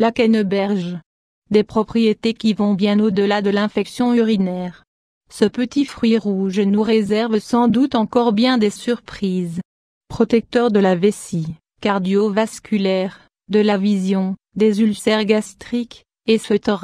La canneberge. Des propriétés qui vont bien au-delà de l'infection urinaire. Ce petit fruit rouge nous réserve sans doute encore bien des surprises. Protecteur de la vessie, cardiovasculaire, de la vision, des ulcères gastriques, et etc.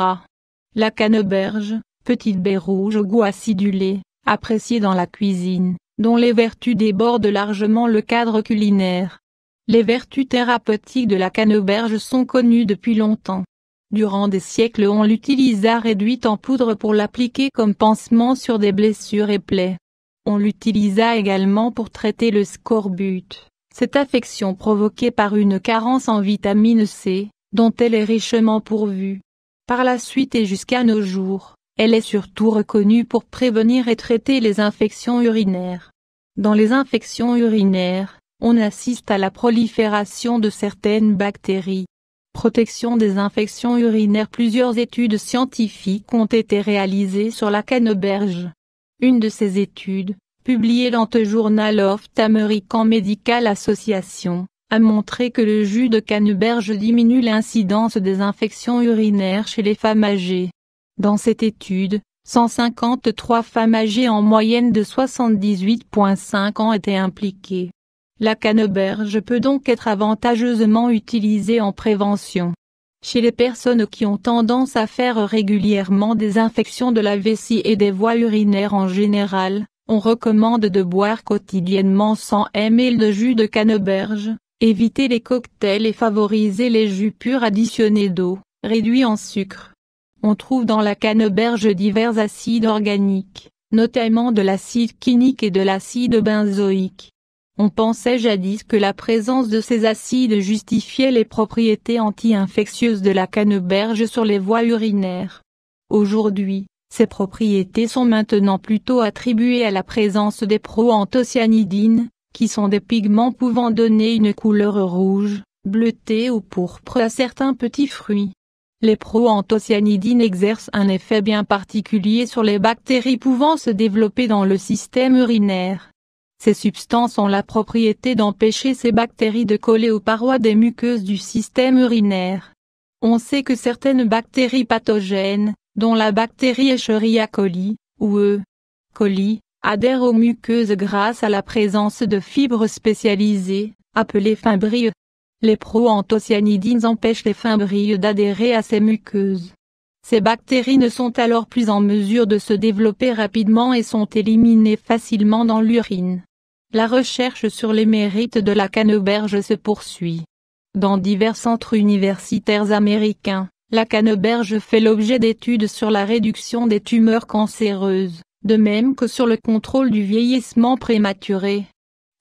La canneberge, petite baie rouge au goût acidulé, appréciée dans la cuisine, dont les vertus débordent largement le cadre culinaire. Les vertus thérapeutiques de la canneberge sont connues depuis longtemps. Durant des siècles on l'utilisa réduite en poudre pour l'appliquer comme pansement sur des blessures et plaies. On l'utilisa également pour traiter le scorbut, cette affection provoquée par une carence en vitamine C, dont elle est richement pourvue. Par la suite et jusqu'à nos jours, elle est surtout reconnue pour prévenir et traiter les infections urinaires. Dans les infections urinaires, on assiste à la prolifération de certaines bactéries. Protection des infections urinaires Plusieurs études scientifiques ont été réalisées sur la canneberge. Une de ces études, publiée dans le Journal of American Medical Association, a montré que le jus de canneberge diminue l'incidence des infections urinaires chez les femmes âgées. Dans cette étude, 153 femmes âgées en moyenne de 78,5 ans étaient impliquées. La canneberge peut donc être avantageusement utilisée en prévention. Chez les personnes qui ont tendance à faire régulièrement des infections de la vessie et des voies urinaires en général, on recommande de boire quotidiennement 100 ml de jus de canneberge, éviter les cocktails et favoriser les jus purs additionnés d'eau, réduits en sucre. On trouve dans la canneberge divers acides organiques, notamment de l'acide quinique et de l'acide benzoïque. On pensait jadis que la présence de ces acides justifiait les propriétés anti-infectieuses de la canneberge sur les voies urinaires. Aujourd'hui, ces propriétés sont maintenant plutôt attribuées à la présence des proanthocyanidines, qui sont des pigments pouvant donner une couleur rouge, bleutée ou pourpre à certains petits fruits. Les proanthocyanidines exercent un effet bien particulier sur les bactéries pouvant se développer dans le système urinaire. Ces substances ont la propriété d'empêcher ces bactéries de coller aux parois des muqueuses du système urinaire. On sait que certaines bactéries pathogènes, dont la bactérie Escherichia coli, ou E. coli, adhèrent aux muqueuses grâce à la présence de fibres spécialisées, appelées fibrilles. Les proanthocyanidines empêchent les fibrilles d'adhérer à ces muqueuses. Ces bactéries ne sont alors plus en mesure de se développer rapidement et sont éliminées facilement dans l'urine. La recherche sur les mérites de la canneberge se poursuit. Dans divers centres universitaires américains, la canneberge fait l'objet d'études sur la réduction des tumeurs cancéreuses, de même que sur le contrôle du vieillissement prématuré.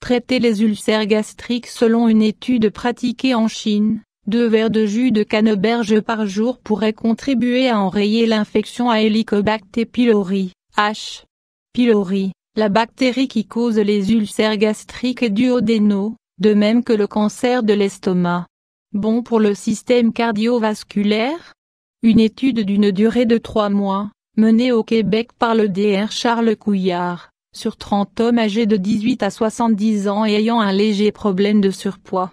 Traiter les ulcères gastriques selon une étude pratiquée en Chine, deux verres de jus de canneberge par jour pourraient contribuer à enrayer l'infection à Helicobacter pylori, H. pylori, la bactérie qui cause les ulcères gastriques et duodénaux, de même que le cancer de l'estomac. Bon pour le système cardiovasculaire Une étude d'une durée de trois mois, menée au Québec par le DR Charles Couillard, sur 30 hommes âgés de 18 à 70 ans et ayant un léger problème de surpoids,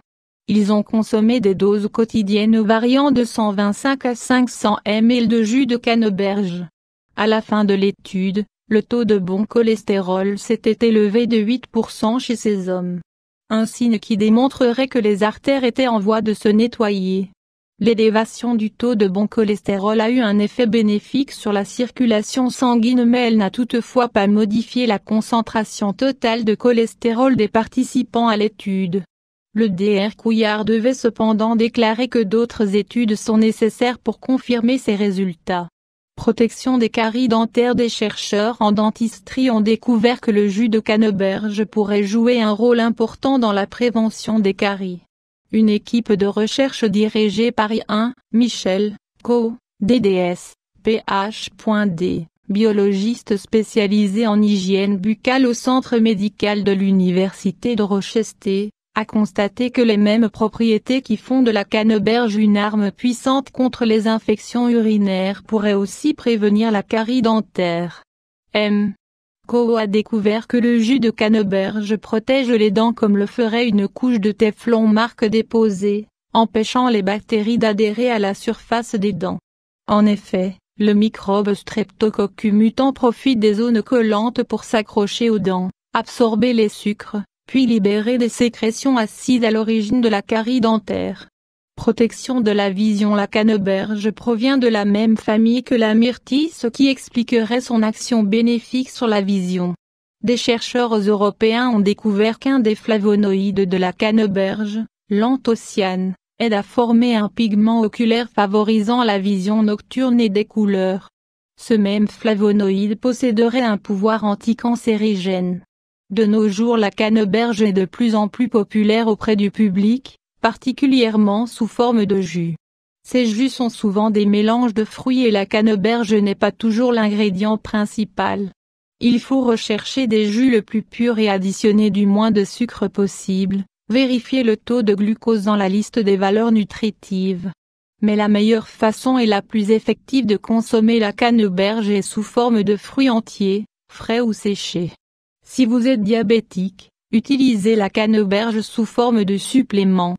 ils ont consommé des doses quotidiennes variant de 125 à 500 ml de jus de canneberge. À la fin de l'étude, le taux de bon cholestérol s'était élevé de 8% chez ces hommes. Un signe qui démontrerait que les artères étaient en voie de se nettoyer. L'élévation du taux de bon cholestérol a eu un effet bénéfique sur la circulation sanguine mais elle n'a toutefois pas modifié la concentration totale de cholestérol des participants à l'étude. Le DR Couillard devait cependant déclarer que d'autres études sont nécessaires pour confirmer ces résultats. Protection des caries dentaires Des chercheurs en dentisterie ont découvert que le jus de canneberge pourrait jouer un rôle important dans la prévention des caries. Une équipe de recherche dirigée par i Michel, Co, DDS, PH.D, biologiste spécialisé en hygiène buccale au Centre médical de l'Université de Rochester, a constaté que les mêmes propriétés qui font de la canneberge une arme puissante contre les infections urinaires pourraient aussi prévenir la carie dentaire. M. Co a découvert que le jus de canneberge protège les dents comme le ferait une couche de Teflon marque déposée, empêchant les bactéries d'adhérer à la surface des dents. En effet, le microbe Streptococcus mutant profite des zones collantes pour s'accrocher aux dents, absorber les sucres, puis libérer des sécrétions acides à l'origine de la carie dentaire. Protection de la vision La canneberge provient de la même famille que la myrtille ce qui expliquerait son action bénéfique sur la vision. Des chercheurs européens ont découvert qu'un des flavonoïdes de la canneberge, l'anthocyane aide à former un pigment oculaire favorisant la vision nocturne et des couleurs. Ce même flavonoïde posséderait un pouvoir anticancérigène. De nos jours la canneberge est de plus en plus populaire auprès du public, particulièrement sous forme de jus. Ces jus sont souvent des mélanges de fruits et la canneberge n'est pas toujours l'ingrédient principal. Il faut rechercher des jus le plus purs et additionner du moins de sucre possible, vérifier le taux de glucose dans la liste des valeurs nutritives. Mais la meilleure façon et la plus effective de consommer la canneberge est sous forme de fruits entiers, frais ou séchés. Si vous êtes diabétique, utilisez la canneberge sous forme de supplément,